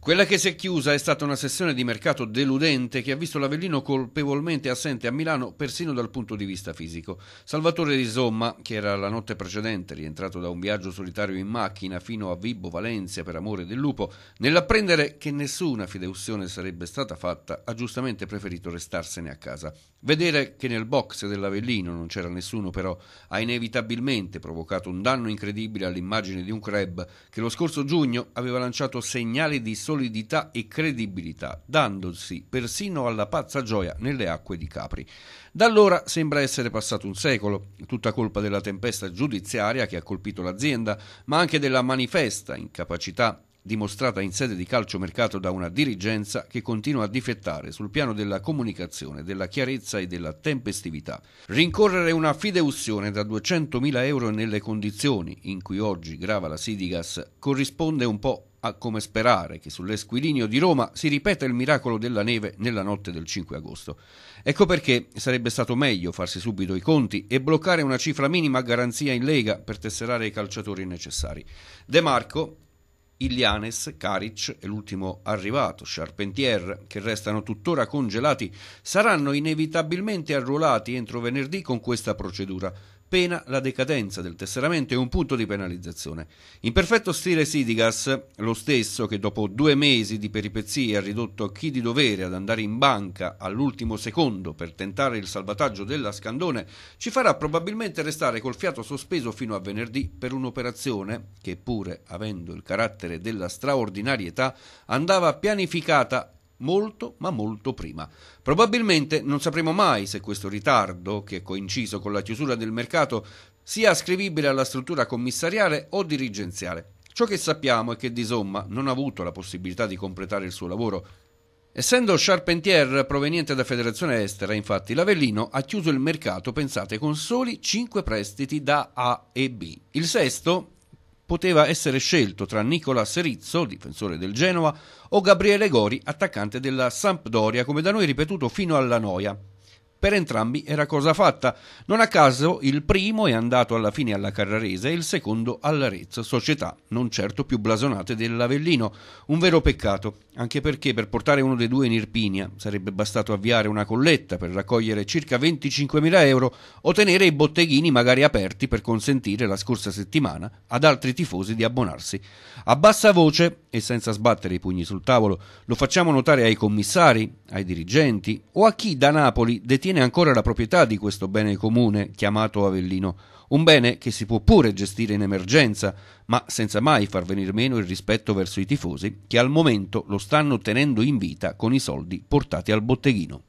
Quella che si è chiusa è stata una sessione di mercato deludente che ha visto l'Avellino colpevolmente assente a Milano persino dal punto di vista fisico. Salvatore Risomma, che era la notte precedente rientrato da un viaggio solitario in macchina fino a Vibo Valencia per amore del lupo, nell'apprendere che nessuna fideuzione sarebbe stata fatta, ha giustamente preferito restarsene a casa. Vedere che nel box dell'Avellino non c'era nessuno però ha inevitabilmente provocato un danno incredibile all'immagine di un club che lo scorso giugno aveva lanciato segnali di solidità e credibilità, dandosi persino alla pazza gioia nelle acque di Capri. Da allora sembra essere passato un secolo, tutta colpa della tempesta giudiziaria che ha colpito l'azienda, ma anche della manifesta incapacità dimostrata in sede di calciomercato da una dirigenza che continua a difettare sul piano della comunicazione, della chiarezza e della tempestività. Rincorrere una fideussione da 200.000 euro nelle condizioni in cui oggi grava la Sidigas corrisponde un po' a come sperare che sull'Esquilinio di Roma si ripeta il miracolo della neve nella notte del 5 agosto. Ecco perché sarebbe stato meglio farsi subito i conti e bloccare una cifra minima a garanzia in Lega per tesserare i calciatori necessari. De Marco Ilianes, Caric e l'ultimo arrivato, Charpentier, che restano tuttora congelati, saranno inevitabilmente arruolati entro venerdì con questa procedura. Pena la decadenza del tesseramento e un punto di penalizzazione. In perfetto stile Sidigas, lo stesso che dopo due mesi di peripezie ha ridotto chi di dovere ad andare in banca all'ultimo secondo per tentare il salvataggio della Scandone, ci farà probabilmente restare col fiato sospeso fino a venerdì per un'operazione che, pur avendo il carattere carattere della straordinarietà andava pianificata molto ma molto prima. Probabilmente non sapremo mai se questo ritardo, che è coinciso con la chiusura del mercato, sia ascrivibile alla struttura commissariale o dirigenziale. Ciò che sappiamo è che Di Somma non ha avuto la possibilità di completare il suo lavoro. Essendo Charpentier proveniente da federazione estera, infatti, l'Avellino ha chiuso il mercato, pensate, con soli 5 prestiti da A e B. Il sesto, poteva essere scelto tra Nicola Serizzo, difensore del Genoa, o Gabriele Gori, attaccante della Sampdoria, come da noi ripetuto fino alla noia. Per entrambi era cosa fatta. Non a caso il primo è andato alla fine alla Carrarese e il secondo all'Arezzo, società non certo più blasonate dell'Avellino. Un vero peccato, anche perché per portare uno dei due in Irpinia sarebbe bastato avviare una colletta per raccogliere circa 25.000 euro o tenere i botteghini magari aperti per consentire la scorsa settimana ad altri tifosi di abbonarsi. A bassa voce e senza sbattere i pugni sul tavolo lo facciamo notare ai commissari, ai dirigenti o a chi da Napoli detiene detiene ancora la proprietà di questo bene comune chiamato Avellino, un bene che si può pure gestire in emergenza, ma senza mai far venir meno il rispetto verso i tifosi che al momento lo stanno tenendo in vita con i soldi portati al botteghino.